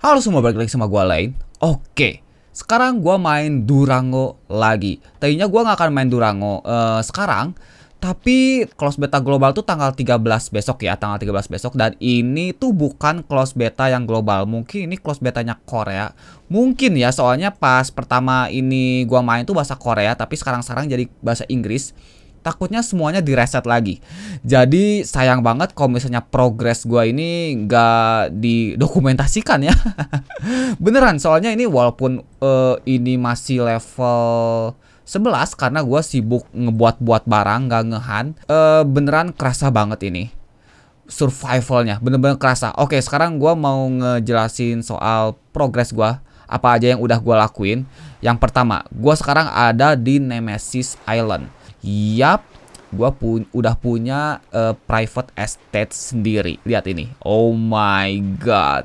Halo semua, balik lagi sama gue lain. Oke, sekarang gue main Durango lagi. Tadinya gue gak akan main Durango uh, sekarang, tapi close beta global tuh tanggal 13 besok ya, tanggal 13 besok dan ini tuh bukan close beta yang global. Mungkin ini close betanya Korea. Mungkin ya, soalnya pas pertama ini gua main tuh bahasa Korea, tapi sekarang-sekarang jadi bahasa Inggris takutnya semuanya direset lagi. Jadi sayang banget kalau misalnya progres gua ini nggak didokumentasikan ya. Beneran, soalnya ini walaupun uh, ini masih level 11 karena gua sibuk ngebuat-buat barang nggak ngehan, uh, beneran kerasa banget ini survivalnya bener-bener kerasa. Oke, sekarang gua mau ngejelasin soal progres gua apa aja yang udah gue lakuin. Yang pertama, gue sekarang ada di Nemesis Island Yap, gue pu udah punya uh, private estate sendiri. Lihat ini. Oh my god.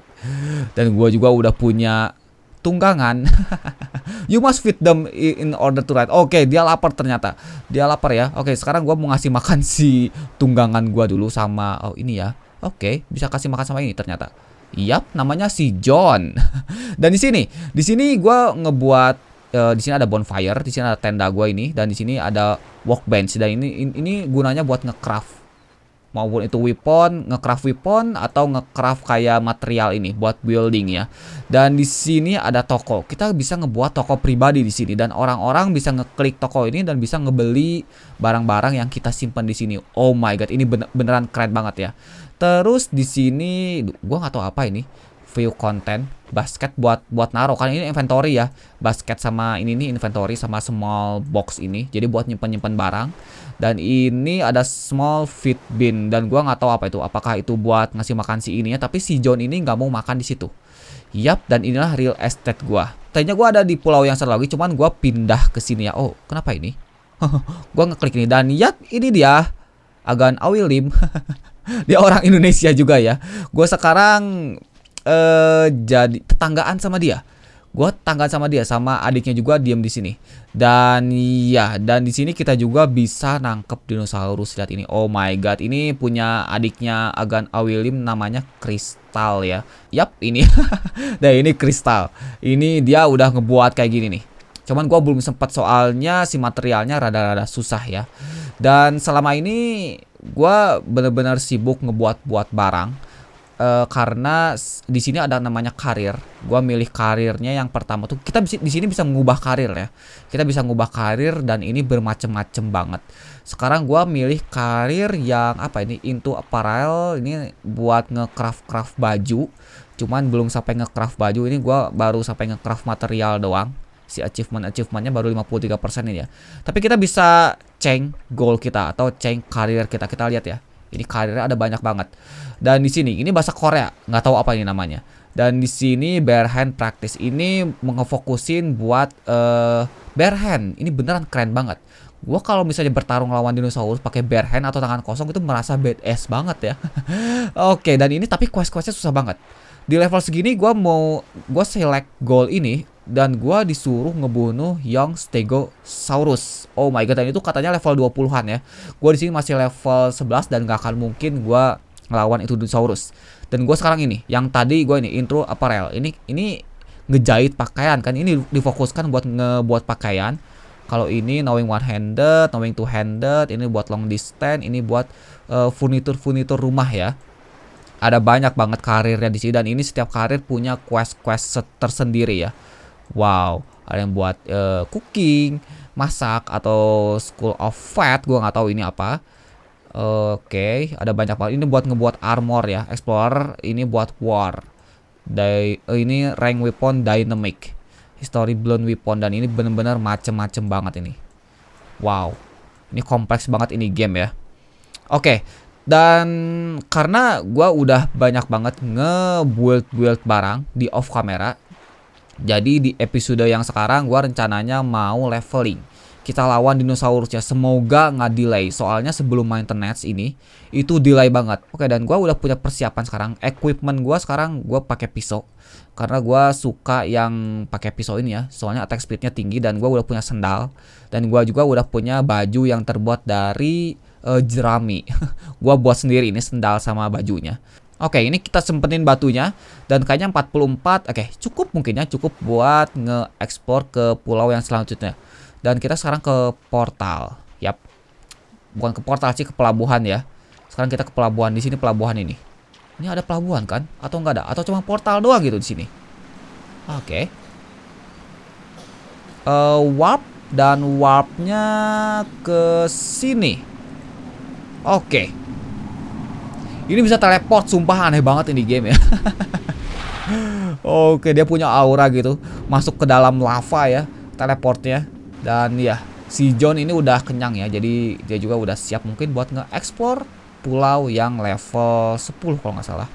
Dan gue juga udah punya tunggangan. you must feed them in order to ride. Oke, okay, dia lapar ternyata. Dia lapar ya. Oke, okay, sekarang gue mau ngasih makan si tunggangan gue dulu sama oh ini ya. Oke, okay, bisa kasih makan sama ini ternyata. Yap, namanya si John. dan di sini, di sini gue ngebuat, uh, di sini ada bonfire, di sini ada tenda gue ini, dan di sini ada workbench dan ini ini gunanya buat ngecraft maupun itu weapon, ngecraft weapon atau ngecraft kayak material ini buat building ya. Dan di sini ada toko. Kita bisa ngebuat toko pribadi di sini dan orang-orang bisa ngeklik toko ini dan bisa ngebeli barang-barang yang kita simpan di sini. Oh my god, ini bener beneran keren banget ya. Terus di sini gua nggak tahu apa ini view konten basket buat buat naruh kan ini inventory ya basket sama ini nih inventory sama small box ini jadi buat nyimpen nyimpen barang dan ini ada small feed bin dan gua nggak tahu apa itu apakah itu buat ngasih makan si ini ya tapi si John ini nggak mau makan di situ Yap, dan inilah real estate gua. Tadinya gua ada di pulau yang satu lagi, cuman gua pindah ke sini ya. Oh, kenapa ini? gua ngeklik ini dan yap, ini dia. Agan Awilim. dia orang Indonesia juga ya. gue sekarang uh, jadi tetanggaan sama dia gue tetanggaan sama dia sama adiknya juga diem di sini dan ya dan di sini kita juga bisa nangkep dinosaurus lihat ini oh my god ini punya adiknya Agan Awilim namanya Kristal ya yap ini nah ini Kristal ini dia udah ngebuat kayak gini nih cuman gue belum sempat soalnya si materialnya rada-rada susah ya dan selama ini gue bener-bener sibuk ngebuat-buat barang uh, karena di sini ada namanya karir. Gua milih karirnya yang pertama tuh kita di sini bisa mengubah karir ya. Kita bisa mengubah karir dan ini bermacam-macam banget. Sekarang gua milih karir yang apa ini into apparel ini buat ngecraft craft baju. Cuman belum sampai ngecraft baju ini gua baru sampai ngecraft material doang. Si achievement-achievementnya baru 53% ini ya. Tapi kita bisa change goal kita atau change karir kita. Kita lihat ya. Ini karirnya ada banyak banget. Dan di sini ini bahasa Korea, nggak tahu apa ini namanya. Dan di sini bare hand practice ini mengefokusin buat uh, bare hand. Ini beneran keren banget. Gue kalau misalnya bertarung lawan dinosaurus pakai bare hand atau tangan kosong itu merasa badass banget ya. Oke, okay, dan ini tapi quest-questnya susah banget. Di level segini gue mau gue select goal ini dan gua disuruh ngebunuh yang Stegosaurus. Oh my god, dan itu katanya level 20-an ya. Gua di sini masih level 11 dan gak akan mungkin gua ngelawan itu Dinosaurus. Dan gua sekarang ini, yang tadi gua ini intro apparel. Ini ini ngejahit pakaian kan. Ini difokuskan buat ngebuat pakaian. Kalau ini knowing one handed, knowing two handed, ini buat long distance, ini buat uh, eh, furniture rumah ya ada banyak banget karirnya di sini dan ini setiap karir punya quest-quest tersendiri ya. Wow, ada yang buat uh, cooking, masak atau school of fat, gua nggak tahu ini apa. Uh, Oke, okay. ada banyak banget. Ini buat ngebuat armor ya, explorer. Ini buat war. Di uh, eh, ini rank weapon dynamic, history blown weapon dan ini bener-bener macem-macem banget ini. Wow, ini kompleks banget ini game ya. Oke, okay. dan karena gue udah banyak banget nge-build-build barang di off camera, jadi di episode yang sekarang gue rencananya mau leveling. Kita lawan dinosaurus ya. Semoga nggak delay. Soalnya sebelum main tenets ini itu delay banget. Oke dan gue udah punya persiapan sekarang. Equipment gue sekarang gue pakai pisau. Karena gue suka yang pakai pisau ini ya. Soalnya attack speednya tinggi dan gue udah punya sendal. Dan gue juga udah punya baju yang terbuat dari uh, jerami. gue buat sendiri ini sendal sama bajunya. Oke, ini kita sempetin batunya dan kayaknya 44. Oke, cukup mungkin ya, cukup buat nge-explore ke pulau yang selanjutnya. Dan kita sekarang ke portal. Yap. Bukan ke portal sih, ke pelabuhan ya. Sekarang kita ke pelabuhan di sini pelabuhan ini. Ini ada pelabuhan kan? Atau enggak ada? Atau cuma portal doang gitu di sini? Oke. Okay. Uh, eh, warp dan warpnya ke sini. Oke. Okay. Ini bisa teleport, sumpah aneh banget ini game ya. Oke, dia punya aura gitu. Masuk ke dalam lava ya, teleportnya. Dan ya, si John ini udah kenyang ya. Jadi dia juga udah siap mungkin buat nge-explore pulau yang level 10 kalau nggak salah.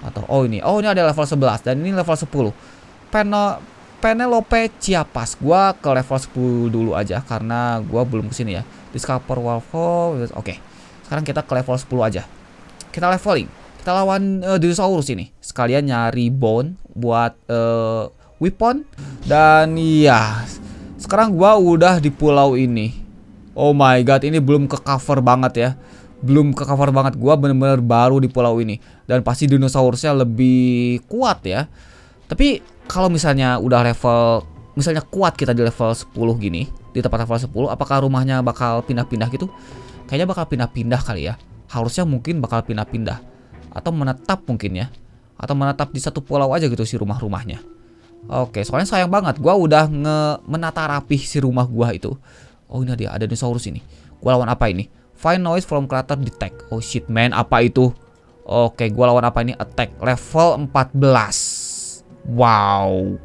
Atau oh ini, oh ini ada level 11 dan ini level 10. Peno Penelope Chiapas. gue ke level 10 dulu aja karena gue belum kesini ya. Discover Wolf Oke. Okay. Sekarang kita ke level 10 aja. Kita leveling. Kita lawan uh, dinosaurus ini. Sekalian nyari bone buat uh, weapon dan iya. Sekarang gua udah di pulau ini. Oh my god, ini belum ke cover banget ya. Belum ke cover banget gua bener-bener baru di pulau ini dan pasti dinosaurusnya lebih kuat ya. Tapi kalau misalnya udah level misalnya kuat kita di level 10 gini, di tempat level 10, apakah rumahnya bakal pindah-pindah gitu? Kayaknya bakal pindah-pindah kali ya harusnya mungkin bakal pindah-pindah atau menetap mungkin ya atau menetap di satu pulau aja gitu si rumah-rumahnya. Oke, soalnya sayang banget gua udah nge menata rapih si rumah gua itu. Oh, ini dia ada dinosaurus ini. Gua lawan apa ini? Find noise from crater detect. Oh shit man, apa itu? Oke, gua lawan apa ini? Attack level 14. Wow.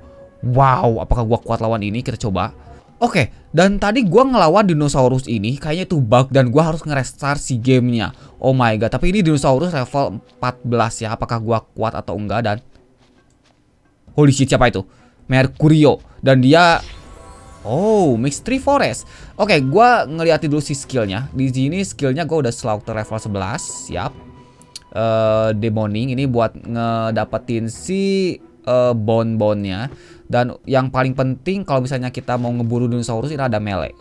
Wow, apakah gua kuat lawan ini? Kita coba. Oke, dan tadi gue ngelawan dinosaurus ini Kayaknya itu bug dan gue harus ngerestart si gamenya Oh my god Tapi ini dinosaurus level 14 ya Apakah gue kuat atau enggak dan Holy shit siapa itu Mercurio Dan dia Oh, Mystery Forest. Oke, okay, gue ngeliatin dulu si skillnya. Di sini skillnya gue udah slaughter level 11, siap. Uh, Demoning ini buat ngedapetin si uh, eh, bon-bonnya. Dan yang paling penting kalau misalnya kita mau ngeburu dinosaurus ini ada melee.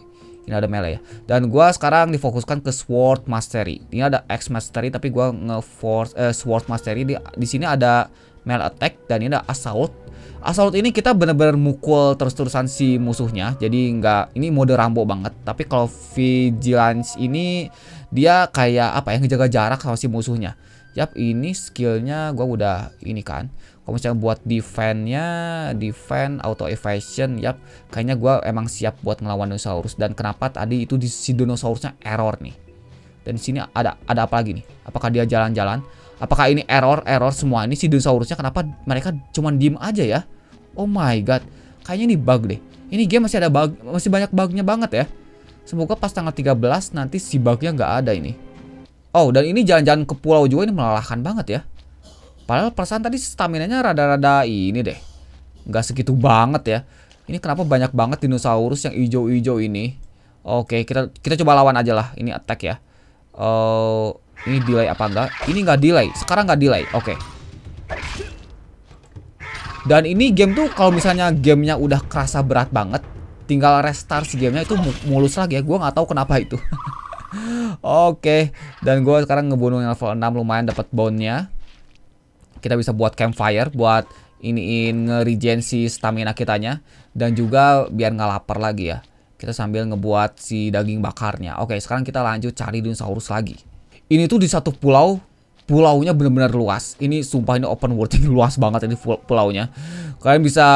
Ini ada melee ya. Dan gua sekarang difokuskan ke Sword Mastery. Ini ada X Mastery tapi gua ngeforce eh, Sword Mastery di di sini ada melee attack dan ini ada assault. Assault ini kita bener-bener mukul terus-terusan si musuhnya. Jadi nggak ini mode Rambo banget. Tapi kalau Vigilance ini dia kayak apa ya ngejaga jarak sama si musuhnya. Yap, ini skillnya gua udah ini kan kalau misalnya buat defense-nya defense auto evasion yap kayaknya gue emang siap buat ngelawan dinosaurus dan kenapa tadi itu di si dinosaurusnya error nih dan di sini ada ada apa lagi nih apakah dia jalan-jalan apakah ini error error semua ini si dinosaurusnya kenapa mereka cuma diem aja ya oh my god kayaknya ini bug deh ini game masih ada bug masih banyak bugnya banget ya semoga pas tanggal 13 nanti si bugnya nggak ada ini oh dan ini jalan-jalan ke pulau juga ini melelahkan banget ya Padahal perasaan tadi stamina-nya rada-rada ini deh. Nggak segitu banget ya. Ini kenapa banyak banget dinosaurus yang hijau-hijau ini? Oke, kita kita coba lawan aja lah. Ini attack ya. Uh, ini delay apa enggak? Ini nggak delay. Sekarang nggak delay. Oke. Dan ini game tuh kalau misalnya gamenya udah kerasa berat banget, tinggal restart si gamenya itu mulus lagi ya. Gue nggak tahu kenapa itu. Oke, dan gue sekarang ngebunuh level 6 lumayan dapat bone-nya. Kita bisa buat campfire buat ini nge si stamina kitanya dan juga biar nggak lapar lagi ya. Kita sambil ngebuat si daging bakarnya. Oke, sekarang kita lanjut cari dinosaurus lagi. Ini tuh di satu pulau Pulaunya benar-benar luas. Ini sumpah ini open world ini luas banget ini pulaunya. Kalian bisa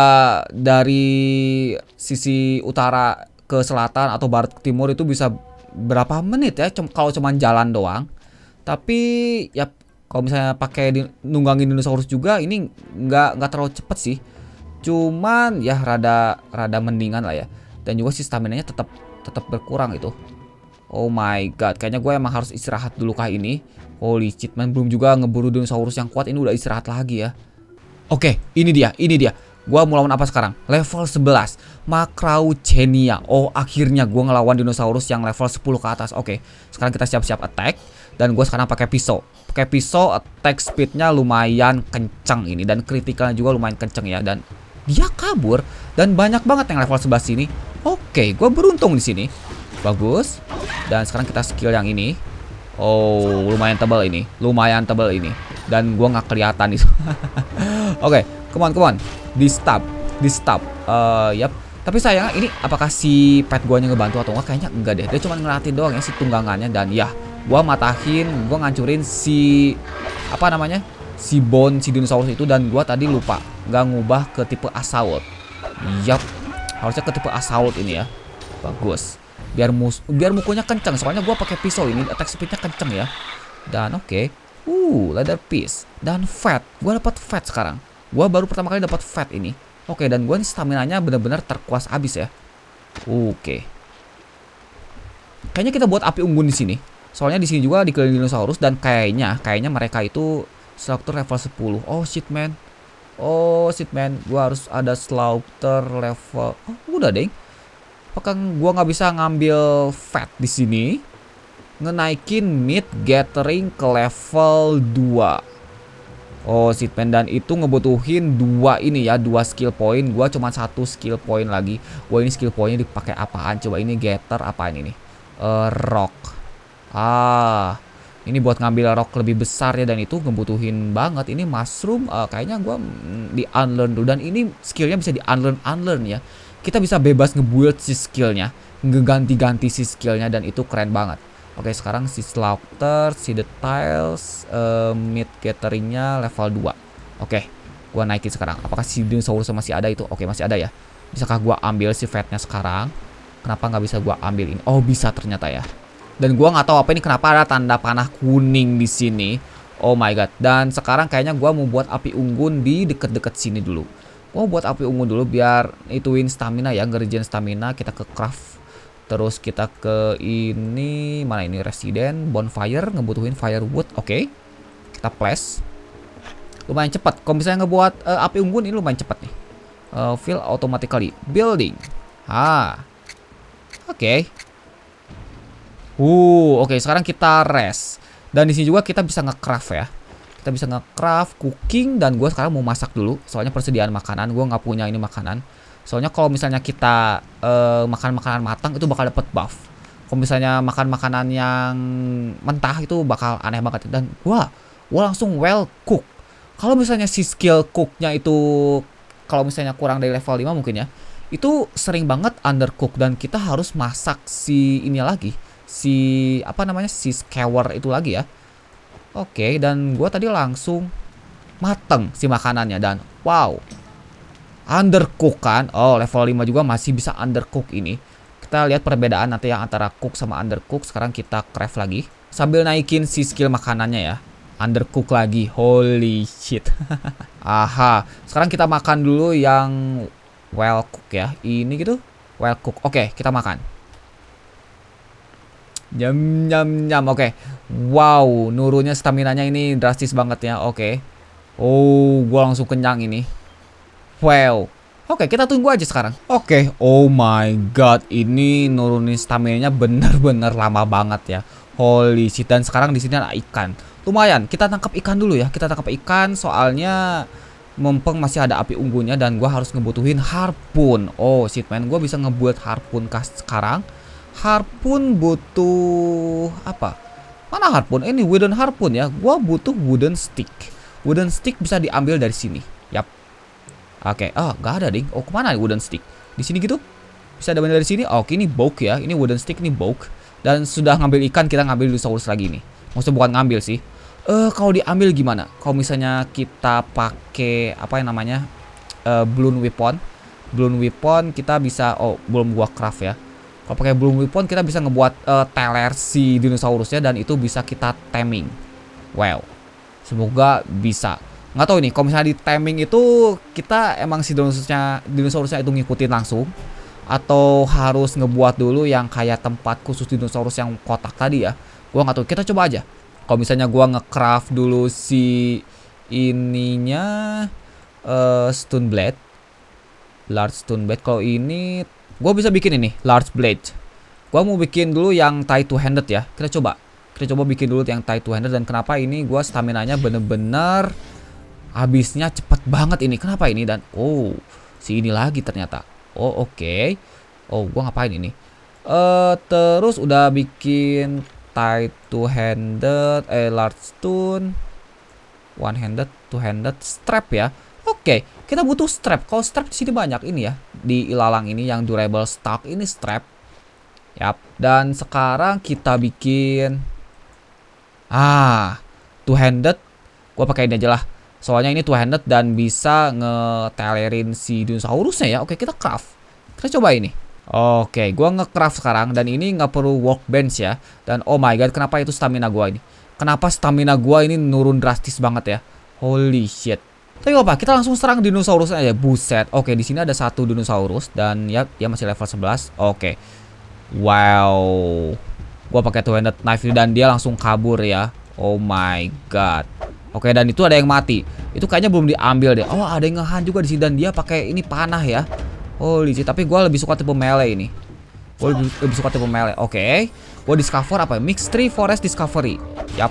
dari sisi utara ke selatan atau barat ke timur itu bisa berapa menit ya kalau cuman jalan doang. Tapi ya kalau misalnya pakai di, nunggangin dinosaurus juga ini nggak nggak terlalu cepet sih. Cuman ya rada rada mendingan lah ya. Dan juga si stamina-nya tetap tetap berkurang itu. Oh my god, kayaknya gue emang harus istirahat dulu kah ini. Holy shit, man belum juga ngeburu dinosaurus yang kuat ini udah istirahat lagi ya. Oke, ini dia, ini dia. Gua mau lawan apa sekarang? Level 11, Macrauchenia. Oh, akhirnya gua ngelawan dinosaurus yang level 10 ke atas. Oke, sekarang kita siap-siap attack dan gua sekarang pakai pisau. Kayak pisau attack speednya lumayan kenceng ini dan kritikalnya juga lumayan kenceng ya dan dia kabur dan banyak banget yang level 11 sini. Oke, gue beruntung di sini. Bagus. Dan sekarang kita skill yang ini. Oh, lumayan tebal ini. Lumayan tebal ini. Dan gue nggak kelihatan itu. Oke, okay, come on, come on. Di stop, di stop. Uh, eh, yep Tapi sayangnya ini apakah si pet guanya ngebantu atau enggak? Kayaknya enggak deh. Dia cuma ngelatih doang ya si tunggangannya dan ya gua matahin gua ngancurin si apa namanya si bone si dinosaurus itu dan gua tadi lupa nggak ngubah ke tipe assault yap harusnya ke tipe assault ini ya bagus biar mus biar mukulnya kencang soalnya gua pakai pisau ini attack speednya kenceng ya dan oke okay. uh leather piece dan fat gua dapat fat sekarang gua baru pertama kali dapat fat ini oke okay, dan gua nih stamina nya benar-benar terkuas abis ya oke okay. kayaknya kita buat api unggun di sini Soalnya di sini juga dikelilingi dinosaurus dan kayaknya kayaknya mereka itu slaughter level 10. Oh shit man. Oh shit man, gua harus ada slaughter level. Oh, udah deh. Apakah gua nggak bisa ngambil fat di sini? Ngenaikin meat gathering ke level 2. Oh shit man dan itu ngebutuhin dua ini ya, dua skill point. Gua cuma satu skill point lagi. Wah, ini skill pointnya dipakai apaan? Coba ini gather apaan ini? Uh, rock Ah, ini buat ngambil rock lebih besar ya dan itu ngebutuhin banget. Ini mushroom uh, kayaknya gue mm, di unlearn dulu dan ini skillnya bisa di unlearn unlearn ya. Kita bisa bebas ngebuild si skillnya, ngeganti-ganti si skillnya dan itu keren banget. Oke sekarang si slaughter, si details, uh, eh, mid gatheringnya level 2 Oke, gue naikin sekarang. Apakah si dinosaurus masih ada itu? Oke masih ada ya. Bisakah gue ambil si fatnya sekarang? Kenapa nggak bisa gue ambil ini? Oh bisa ternyata ya. Dan gua nggak tahu apa ini kenapa ada tanda panah kuning di sini. Oh my god. Dan sekarang kayaknya gua mau buat api unggun di deket-deket sini dulu. Gua mau buat api unggun dulu biar ituin stamina ya, ngerjain stamina kita ke craft. Terus kita ke ini mana ini resident bonfire ngebutuhin firewood. Oke. Okay. Kita place. Lumayan cepat. Kalau misalnya ngebuat uh, api unggun ini lumayan cepat nih. Uh, fill automatically building. Ah. Oke. Okay. Uh, oke okay, sekarang kita rest. Dan di sini juga kita bisa ngecraft ya. Kita bisa ngecraft, cooking dan gue sekarang mau masak dulu. Soalnya persediaan makanan gue nggak punya ini makanan. Soalnya kalau misalnya kita uh, makan makanan matang itu bakal dapet buff. Kalau misalnya makan makanan yang mentah itu bakal aneh banget dan gue, gue langsung well cook. Kalau misalnya si skill cooknya itu kalau misalnya kurang dari level 5 mungkin ya, itu sering banget undercook dan kita harus masak si ini lagi si apa namanya si skewer itu lagi ya. Oke, dan gue tadi langsung mateng si makanannya dan wow. Undercook kan? Oh, level 5 juga masih bisa undercook ini. Kita lihat perbedaan nanti yang antara cook sama undercook. Sekarang kita craft lagi sambil naikin si skill makanannya ya. Undercook lagi. Holy shit. Aha, sekarang kita makan dulu yang well cook ya. Ini gitu. Well cook. Oke, kita makan. Nyam nyam nyam. Oke. Okay. Wow, nurunnya stamina-nya ini drastis banget ya. Oke. Okay. Oh, gua langsung kenyang ini. Wow. Oke, okay, kita tunggu aja sekarang. Oke. Okay. Oh my god, ini nurunin stamina-nya bener-bener lama banget ya. Holy shit dan sekarang di sini ada ikan. Lumayan, kita tangkap ikan dulu ya. Kita tangkap ikan soalnya Mempeng masih ada api unggunnya dan gue harus ngebutuhin harpun. Oh shit man, gue bisa ngebuat harpun kah sekarang? harpun butuh apa? Mana harpun? Ini wooden harpun ya. Gua butuh wooden stick. Wooden stick bisa diambil dari sini. Yap. Oke. Okay. Ah, oh, gak ada ding. Oh, kemana wooden stick? Di sini gitu? Bisa diambil dari sini? Oh, oke, ini boke ya. Ini wooden stick, ini boke. Dan sudah ngambil ikan, kita ngambil dinosaurus lagi nih. Maksudnya bukan ngambil sih. Eh, uh, kalau diambil gimana? Kalau misalnya kita pakai apa yang namanya? Uh, balloon weapon. Balloon weapon kita bisa oh, belum gua craft ya kalau pakai Bloom Weapon kita bisa ngebuat uh, teler si dinosaurusnya dan itu bisa kita taming. Wow. Semoga bisa. Nggak tahu nih, kalau misalnya di taming itu kita emang si dinosaurusnya dinosaurusnya itu ngikutin langsung atau harus ngebuat dulu yang kayak tempat khusus dinosaurus yang kotak tadi ya. Gua nggak tahu, kita coba aja. Kalau misalnya gua ngecraft dulu si ininya uh, stone blade large stone blade kalau ini Gue bisa bikin ini, large blade. Gue mau bikin dulu yang tie to handed ya. Kita coba. Kita coba bikin dulu yang tie to handed dan kenapa ini gue stamina-nya bener-bener habisnya cepet banget ini. Kenapa ini dan oh, si ini lagi ternyata. Oh, oke. Okay. Oh, gue ngapain ini? Uh, terus udah bikin tie two handed, eh large stone, one handed, two handed strap ya. Oke, kita butuh strap. Kalau strap di sini banyak ini ya. Di ilalang ini yang durable stock ini strap. Yap. Dan sekarang kita bikin ah, two handed. Gua pakai ini aja lah. Soalnya ini two handed dan bisa ngetelerin si dinosaurusnya ya. Oke, kita craft. Kita coba ini. Oke, okay, gua ngecraft sekarang dan ini nggak perlu workbench ya. Dan oh my god, kenapa itu stamina gua ini? Kenapa stamina gua ini nurun drastis banget ya? Holy shit. Tapi apa, kita langsung serang dinosaurus aja. Buset. Oke, di sini ada satu dinosaurus dan ya dia masih level 11. Oke. Wow. Gua pakai two-handed knife dan dia langsung kabur ya. Oh my god. Oke, dan itu ada yang mati. Itu kayaknya belum diambil deh. Oh, ada yang ngehan juga di sini dan dia pakai ini panah ya. Oh, shit, tapi gua lebih suka tipe melee ini. Gue lebih, lebih suka tipe melee. Oke. Gua Gue discover apa? Ya? Mix tree Forest Discovery. Yap.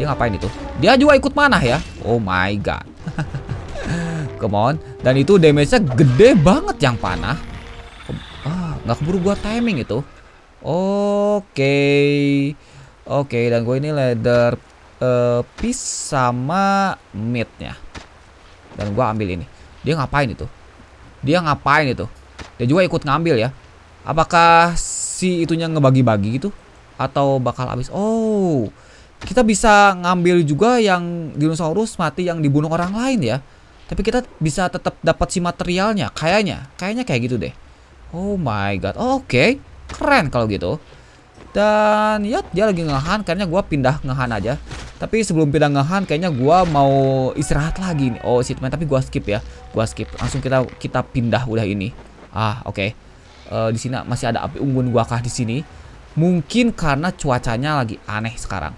Dia ngapain itu? Dia juga ikut panah ya. Oh my god. Come on. Dan itu damage-nya gede banget yang panah. Ah, keburu gua timing itu. Oke. Oke, dan gue ini leather uh, eh, piece sama mid-nya. Dan gua ambil ini. Dia ngapain itu? Dia ngapain itu? Dia juga ikut ngambil ya. Apakah si itunya ngebagi-bagi gitu atau bakal habis? Oh kita bisa ngambil juga yang dinosaurus mati yang dibunuh orang lain ya. Tapi kita bisa tetap dapat si materialnya, kayaknya. Kayaknya kayak gitu deh. Oh my god. Oh, Oke, okay. keren kalau gitu. Dan ya dia lagi ngehan, kayaknya gue pindah ngehan aja. Tapi sebelum pindah ngehan kayaknya gue mau istirahat lagi nih. Oh shit man, tapi gue skip ya. gue skip. Langsung kita kita pindah udah ini. Ah, oke. Okay. Uh, eh, di sini masih ada api unggun gua kah di sini? Mungkin karena cuacanya lagi aneh sekarang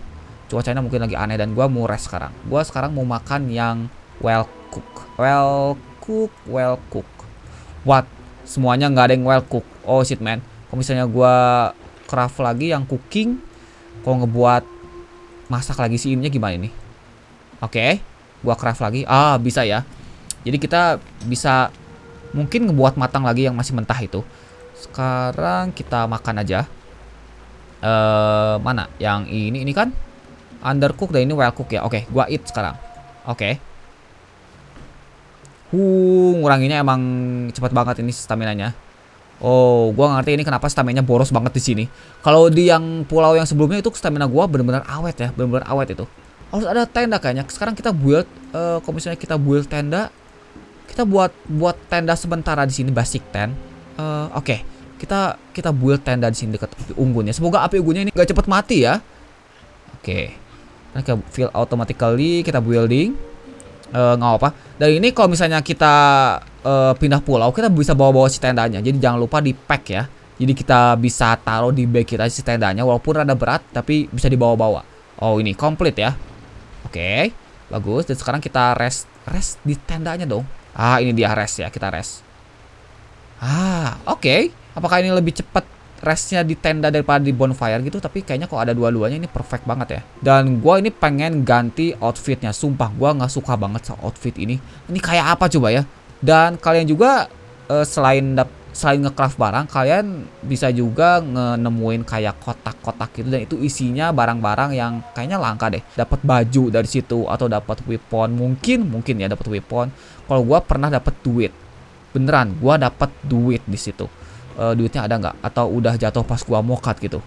cuacanya mungkin lagi aneh dan gue mau rest sekarang gue sekarang mau makan yang well cook well cook well cook what semuanya nggak ada yang well cook oh shit man kalau misalnya gue craft lagi yang cooking kalau ngebuat masak lagi si ininya gimana ini? oke okay. gue craft lagi ah bisa ya jadi kita bisa mungkin ngebuat matang lagi yang masih mentah itu sekarang kita makan aja eh mana yang ini ini kan Undercook dan ini well cook ya. Oke, okay, gua eat sekarang. Oke. Okay. Uh, nguranginnya emang cepat banget ini stamina-nya. Oh, gua ngerti ini kenapa stamina boros banget di sini. Kalau di yang pulau yang sebelumnya itu stamina gua benar-benar awet ya, benar-benar awet itu. Harus ada tenda kayaknya. Sekarang kita build uh, kita build tenda kita buat buat tenda sementara di sini basic tent. Uh, oke. Okay. Kita kita build tenda di sini dekat api unggunnya. Semoga api unggunnya ini gak cepet mati ya. Oke. Okay. Oke, nah, fill automatically kita building. Uh, nggak apa. Dan ini kalau misalnya kita uh, pindah pulau, kita bisa bawa-bawa si tendanya. Jadi jangan lupa di pack ya. Jadi kita bisa taruh di bag kita si tendanya walaupun rada berat tapi bisa dibawa-bawa. Oh, ini komplit ya. Oke. Okay. Bagus. Dan sekarang kita rest rest di tendanya dong. Ah, ini dia rest ya, kita rest. Ah, oke. Okay. Apakah ini lebih cepat restnya di tenda daripada di bonfire gitu tapi kayaknya kok ada dua-duanya ini perfect banget ya dan gue ini pengen ganti outfitnya sumpah gue nggak suka banget sama outfit ini ini kayak apa coba ya dan kalian juga uh, selain selain ngecraft barang kalian bisa juga nemuin kayak kotak-kotak gitu dan itu isinya barang-barang yang kayaknya langka deh dapat baju dari situ atau dapat weapon mungkin mungkin ya dapat weapon kalau gue pernah dapat duit beneran gue dapat duit di situ uh, duitnya ada nggak atau udah jatuh pas gua mokat gitu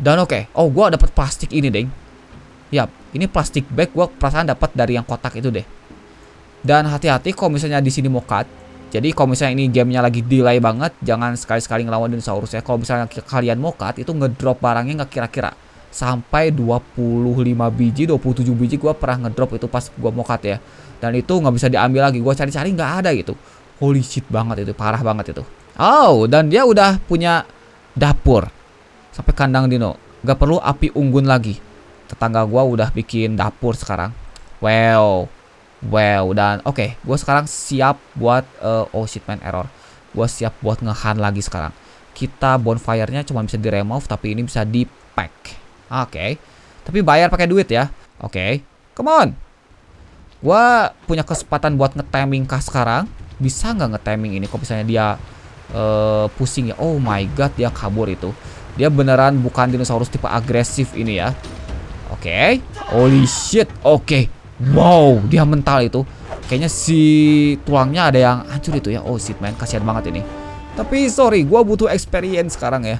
dan oke okay, oh gua dapat plastik ini deh yap ini plastik bag gua perasaan dapat dari yang kotak itu deh dan hati-hati kalau misalnya di sini mokat jadi kalau misalnya ini gamenya lagi delay banget jangan sekali-sekali ngelawan dinosaurus ya kalau misalnya kalian mokat itu ngedrop barangnya nggak kira-kira sampai 25 biji 27 biji gua pernah ngedrop itu pas gua mokat ya dan itu nggak bisa diambil lagi gua cari-cari nggak ada gitu holy shit banget itu parah banget itu Oh, dan dia udah punya dapur. Sampai kandang dino. Gak perlu api unggun lagi. Tetangga gua udah bikin dapur sekarang. Wow. Wow, dan oke, okay, gua sekarang siap buat uh, oh shit man error. Gua siap buat ngehan lagi sekarang. Kita bonfire-nya cuma bisa di remove tapi ini bisa di pack. Oke. Okay. Tapi bayar pakai duit ya. Oke. Okay. Come on. Gua punya kesempatan buat nge-timing kah sekarang. Bisa nggak nge-timing ini kok misalnya dia uh, pusing ya. Oh my god, dia kabur itu. Dia beneran bukan dinosaurus tipe agresif ini ya. Oke. Okay. Holy shit. Oke. Okay. Wow, dia mental itu. Kayaknya si tulangnya ada yang hancur itu ya. Oh shit man, kasihan banget ini. Tapi sorry, gue butuh experience sekarang ya.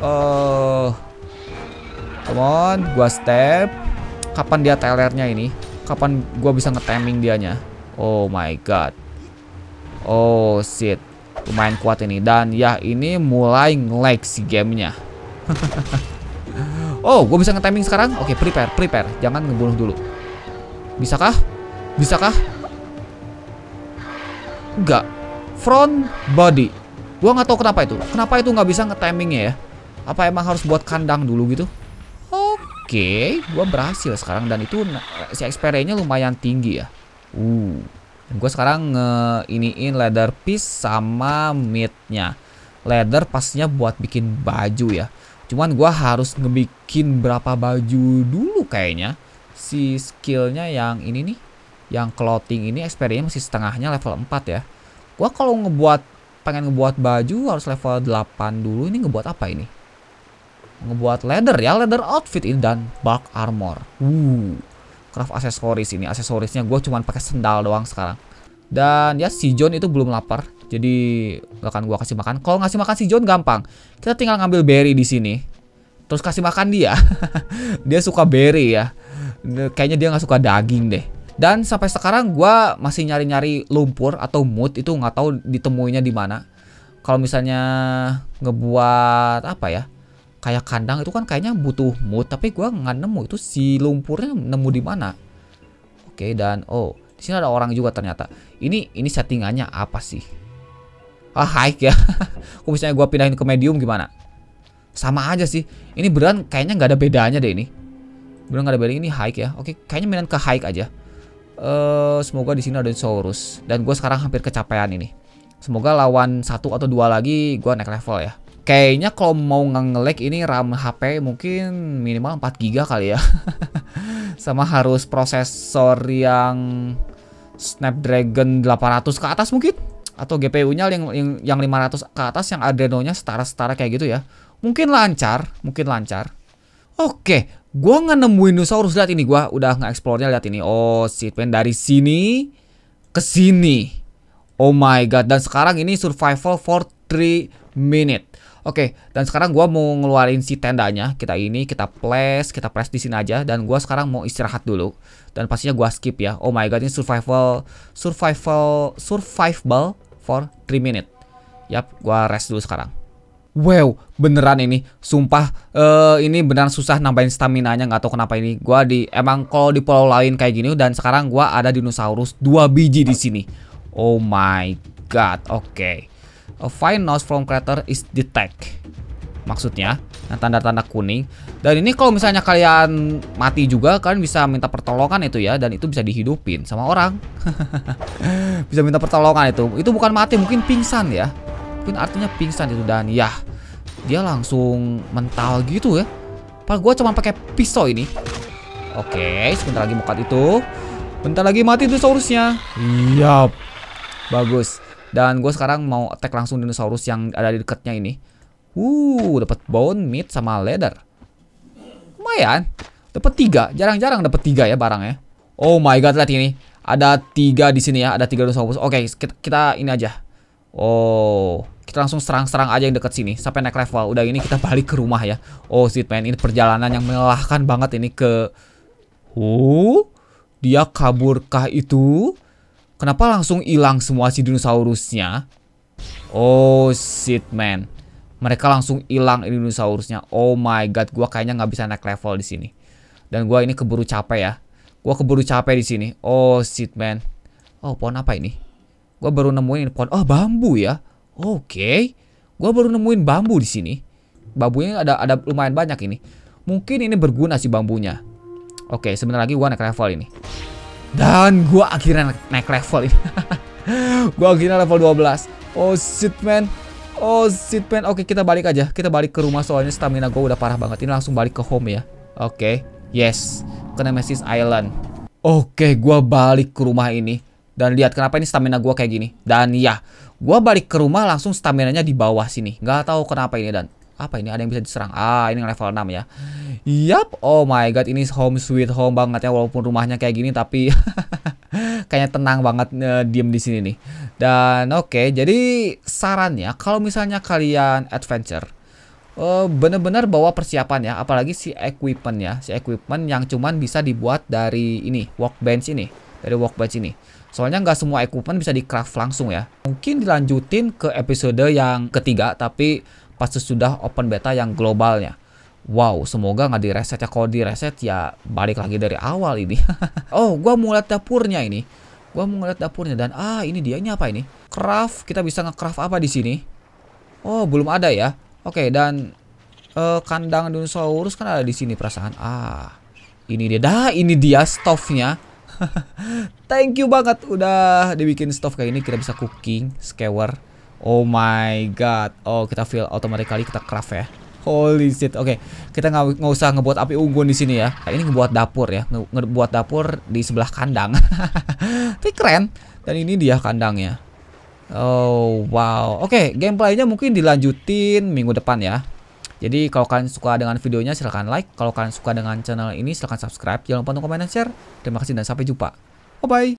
Eh uh, Come on, gua step. Kapan dia telernya ini? Kapan gua bisa ngetaming dianya? Oh my god. Oh shit. Lumayan kuat ini. Dan ya ini mulai nge-lag si gamenya. oh, gue bisa nge-timing sekarang? Oke, okay, prepare, prepare. Jangan ngebunuh dulu. Bisakah? Bisakah? Enggak. Front body. Gue nggak tahu kenapa itu. Kenapa itu nggak bisa nge-timingnya ya? Apa emang harus buat kandang dulu gitu? Oke, okay, gue berhasil sekarang dan itu si XP-nya lumayan tinggi ya. Uh gue sekarang nge ngeiniin leather piece sama midnya leather pastinya buat bikin baju ya cuman gue harus ngebikin berapa baju dulu kayaknya si skillnya yang ini nih yang clothing ini experience masih setengahnya level 4 ya gue kalau ngebuat pengen ngebuat baju harus level 8 dulu ini ngebuat apa ini ngebuat leather ya leather outfit ini dan bulk armor. Wuh craft aksesoris ini. Aksesorisnya gue cuman pakai sendal doang sekarang. Dan ya si John itu belum lapar. Jadi gak akan gue kasih makan. Kalau ngasih makan si John gampang. Kita tinggal ngambil berry di sini. Terus kasih makan dia. dia suka berry ya. Kayaknya dia nggak suka daging deh. Dan sampai sekarang gue masih nyari-nyari lumpur atau mood itu nggak tahu ditemuinya di mana. Kalau misalnya ngebuat apa ya? kayak kandang itu kan kayaknya butuh mood tapi gue nggak nemu itu si lumpurnya nemu di mana oke dan oh di sini ada orang juga ternyata ini ini settingannya apa sih ah hike ya kok misalnya gue pindahin ke medium gimana sama aja sih ini beran kayaknya nggak ada bedanya deh ini beran nggak ada bedanya ini hike ya oke kayaknya mainan ke hike aja uh, semoga di sini ada saurus dan gue sekarang hampir kecapean ini semoga lawan satu atau dua lagi gue naik level ya Kayaknya kalau mau nge ini RAM HP mungkin minimal 4 GB kali ya. Sama harus prosesor yang Snapdragon 800 ke atas mungkin atau GPU-nya yang, yang 500 ke atas yang Adreno-nya setara-setara kayak gitu ya. Mungkin lancar, mungkin lancar. Oke, gua nggak nemuin dinosaurus lihat ini gua udah nggak explore nya lihat ini. Oh, pen dari sini ke sini. Oh my god, dan sekarang ini survival for 3 minutes. Oke, dan sekarang gua mau ngeluarin si tendanya. Kita ini kita place, kita press di sini aja dan gua sekarang mau istirahat dulu. Dan pastinya gua skip ya. Oh my god, ini survival survival survival for 3 minute. Yap, gua rest dulu sekarang. Wow, beneran ini, sumpah uh, ini beneran susah nambahin stamina nya nggak tahu kenapa ini. Gua di emang kalau di pulau lain kayak gini dan sekarang gua ada dinosaurus dua biji di sini. Oh my god, oke. Okay. A fine noise from crater is detect. Maksudnya, yang tanda-tanda kuning. Dan ini kalau misalnya kalian mati juga, kalian bisa minta pertolongan itu ya. Dan itu bisa dihidupin sama orang. bisa minta pertolongan itu. Itu bukan mati, mungkin pingsan ya. Mungkin artinya pingsan itu. Dan ya, dia langsung mental gitu ya. Padahal gue cuma pakai pisau ini. Oke, sebentar lagi mukat itu. Bentar lagi mati tuh seharusnya. Yap. Bagus. Dan gue sekarang mau attack langsung dinosaurus yang ada di dekatnya ini. Uh, dapat bone, meat, sama leather. Lumayan. Dapat tiga. Jarang-jarang dapat tiga ya barangnya. Oh my god, lihat ini. Ada tiga di sini ya. Ada tiga dinosaurus. Oke, okay, kita, kita ini aja. Oh, kita langsung serang-serang aja yang dekat sini sampai naik level. Udah ini kita balik ke rumah ya. Oh shit man, ini perjalanan yang melelahkan banget ini ke. Oh, dia kaburkah itu? Kenapa langsung hilang semua si dinosaurusnya? Oh shit man. Mereka langsung hilang dinosaurusnya. Oh my god, gua kayaknya nggak bisa naik level di sini. Dan gua ini keburu capek ya. Gua keburu capek di sini. Oh shit man. Oh, pohon apa ini? Gua baru nemuin pohon. Oh, bambu ya. Oke. Okay. Gua baru nemuin bambu di sini. Bambunya ada ada lumayan banyak ini. Mungkin ini berguna sih bambunya. Oke, okay, sebentar lagi gua naik level ini. Dan gue akhirnya naik level ini Gue akhirnya level 12 Oh shit man Oh shit man Oke kita balik aja Kita balik ke rumah soalnya stamina gue udah parah banget Ini langsung balik ke home ya Oke Yes Ke Nemesis Island Oke gue balik ke rumah ini dan lihat kenapa ini stamina gue kayak gini. Dan ya, gue balik ke rumah langsung stamina nya di bawah sini. Gak tahu kenapa ini dan apa ini ada yang bisa diserang ah ini level 6 ya yap oh my god ini home sweet home banget ya walaupun rumahnya kayak gini tapi kayaknya tenang banget uh, diem di sini nih dan oke okay, jadi sarannya kalau misalnya kalian adventure e, bener-bener bawa persiapan ya apalagi si equipment ya si equipment yang cuman bisa dibuat dari ini workbench ini dari workbench ini Soalnya nggak semua equipment bisa di craft langsung ya. Mungkin dilanjutin ke episode yang ketiga, tapi pas sesudah open beta yang globalnya. Wow, semoga nggak direset ya. Kalau direset ya balik lagi dari awal ini. oh, gua lihat dapurnya ini. Gue mau ngeliat dapurnya dan ah ini dia ini apa ini? Craft, kita bisa ngecraft apa di sini? Oh, belum ada ya. Oke, okay, dan uh, kandang dinosaurus kan ada di sini perasaan. Ah, ini dia. Dah, ini dia stofnya. Thank you banget udah dibikin stove kayak ini kita bisa cooking, skewer. Oh my god. Oh, kita fill automatically kita craft ya. Holy shit. Oke, okay. kita nggak usah ngebuat api unggun di sini ya. Ini ngebuat dapur ya. ngebuat dapur di sebelah kandang. Tapi keren. Dan ini dia kandangnya. Oh, wow. Oke, okay, gameplaynya mungkin dilanjutin minggu depan ya. Jadi kalau kalian suka dengan videonya silahkan like. Kalau kalian suka dengan channel ini silahkan subscribe. Jangan lupa untuk komen dan share. Terima kasih dan sampai jumpa. Bye-bye.